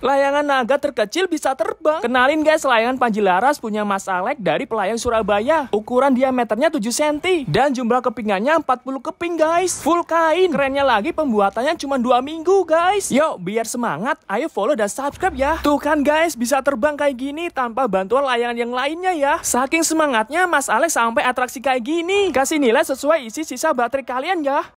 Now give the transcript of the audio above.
Layangan naga terkecil bisa terbang. Kenalin guys, layangan Panjilaras punya Mas Alek dari Pelayang Surabaya. Ukuran diameternya 7 cm dan jumlah kepingannya 40 keping guys. Full kain. Kerennya lagi pembuatannya cuma 2 minggu guys. Yuk, biar semangat, ayo follow dan subscribe ya. Tuh kan guys, bisa terbang kayak gini tanpa bantuan layangan yang lainnya ya. Saking semangatnya Mas Alek sampai atraksi kayak gini. Kasih nilai sesuai isi sisa baterai kalian ya.